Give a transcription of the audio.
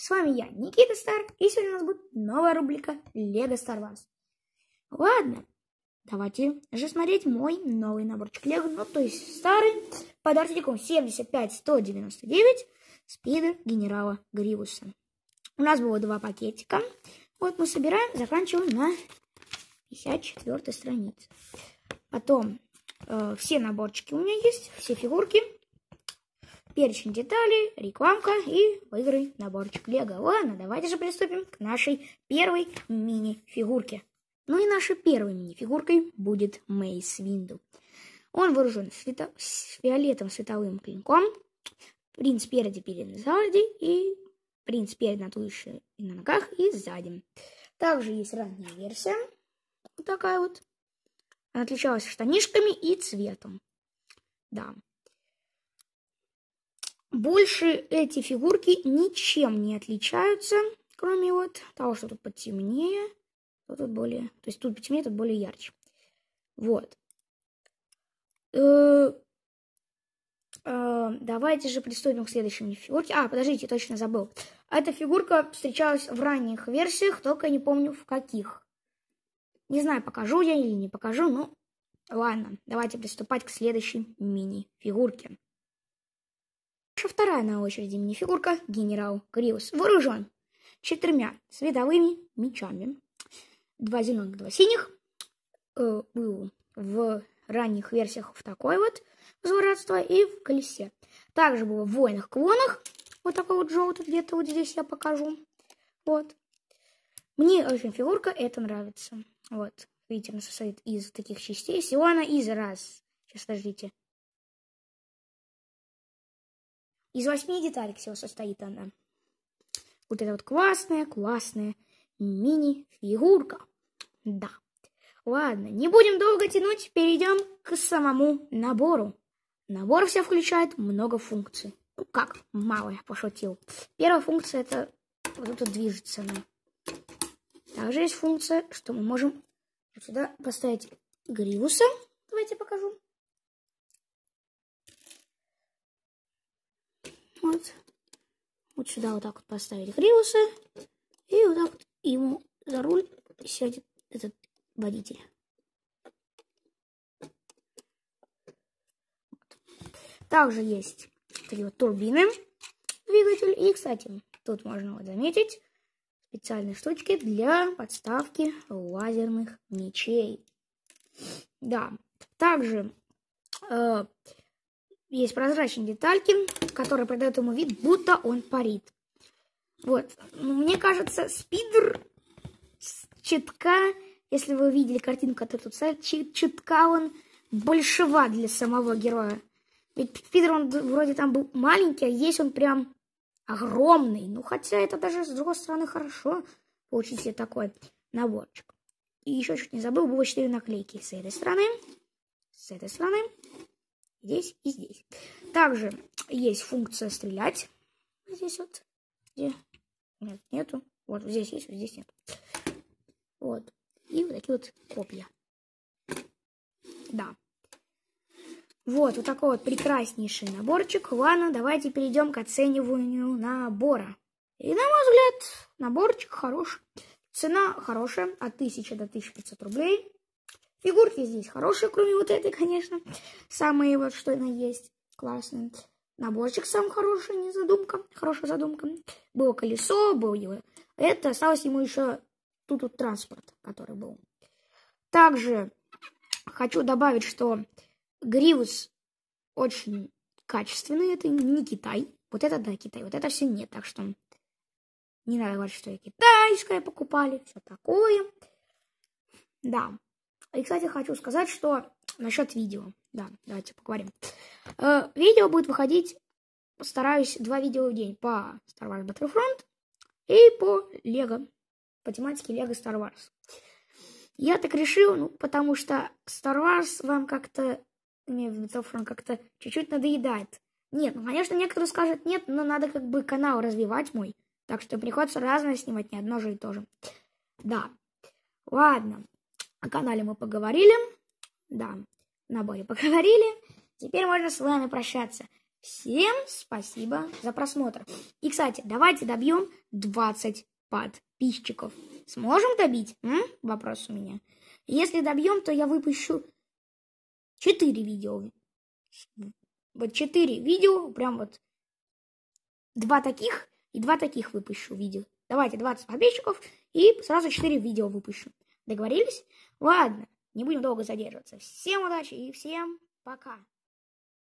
с вами я, Никита Стар, и сегодня у нас будет новая рубрика Лего Star Wars. Ладно, давайте же смотреть мой новый наборчик Лего, ну то есть старый, под артиком 75199, спидер генерала Гривуса. У нас было два пакетика, вот мы собираем, заканчиваем на 54 странице. Потом э, все наборчики у меня есть, все фигурки перечень деталей, рекламка и выиграй наборчик Лего. Ладно, давайте же приступим к нашей первой мини-фигурке. Ну и нашей первой мини-фигуркой будет Мейс Винду. Он вооружен света... с фиолетовым световым клинком, принц спереди, перед сзади и принц перед и на ногах и сзади. Также есть ранняя версия, вот такая вот. Она отличалась штанишками и цветом. Да. Больше эти фигурки ничем не отличаются, кроме вот того, что тут потемнее, то тут более... То есть тут потемнее, тут более ярче. Вот. Э, э, давайте же приступим к следующей фигурке. А, подождите, точно забыл. Эта фигурка встречалась в ранних версиях, только не помню в каких. Не знаю, покажу я или не покажу, ну ладно, давайте приступать к следующей мини-фигурке. Наша вторая на очереди мини фигурка генерал Гриус. Вооружен четырьмя световыми мечами. Два зеленых, два синих. Э, был в ранних версиях в такой вот злорадство и в колесе. Также было в войнах клонах. Вот такой вот желтый где-то вот здесь я покажу. Вот. Мне очень фигурка это нравится. Вот. Видите, она состоит из таких частей. всего она из раз. Сейчас, подождите. Из восьми деталек всего состоит она. Вот это вот классная, классная мини-фигурка. Да. Ладно, не будем долго тянуть, перейдем к самому набору. Набор все включает много функций. Ну как, мало я пошутил. Первая функция это вот тут движется она. Также есть функция, что мы можем сюда поставить гривуса. Давайте покажу. Вот. Вот сюда вот так вот поставить Гриуса. И вот так вот ему за руль сядет этот водитель. Также есть такие вот турбины, двигатель. И, кстати, тут можно вот заметить специальные штучки для подставки лазерных мечей. Да, также э, есть прозрачные детальки, которые придают ему вид, будто он парит. Вот. Ну, мне кажется, спидер чутка, если вы видели картинку от тут цель, чутка он большева для самого героя. Ведь спидер, он вроде там был маленький, а есть он прям огромный. Ну, хотя это даже, с другой стороны, хорошо получить себе такой наборчик. И еще чуть не забыл, было 4 наклейки с этой стороны, с этой стороны, здесь и здесь. Также есть функция стрелять. Здесь вот. Где? Нет, нету. Вот здесь есть, вот здесь нет. Вот. И вот такие вот копья. Да. Вот, вот такой вот прекраснейший наборчик. Ладно, давайте перейдем к оцениванию набора. И, на мой взгляд, наборчик хороший. Цена хорошая, от 1000 до 1500 рублей. Фигурки здесь хорошие, кроме вот этой, конечно. Самые вот что она есть. классный Наборчик сам хороший, не задумка. Хорошая задумка. Было колесо, было его. Это осталось ему еще тут вот транспорт, который был. Также хочу добавить, что Гривус очень качественный. Это не Китай. Вот это да, Китай. Вот это все нет. Так что не надо говорить, что я китайское покупали. Все такое. Да. И, кстати, хочу сказать, что насчет видео. Да, давайте поговорим. Э, видео будет выходить, стараюсь, два видео в день по Star Wars Battlefront и по Лего, по тематике Лего Star Wars. Я так решил, ну, потому что Star Wars вам как-то, не, Battlefront как-то чуть-чуть надоедает. Нет, ну, конечно, некоторые скажут нет, но ну, надо как бы канал развивать мой. Так что приходится разное снимать, не одно же и то же. Да. Ладно. О канале мы поговорили. Да, наборе поговорили. Теперь можно с вами прощаться. Всем спасибо за просмотр. И, кстати, давайте добьем 20 подписчиков. Сможем добить? М? Вопрос у меня. Если добьем, то я выпущу 4 видео. Вот 4 видео, прям вот два таких и два таких выпущу видео. Давайте 20 подписчиков и сразу 4 видео выпущу. Договорились? Ладно, не будем долго задерживаться. Всем удачи и всем пока!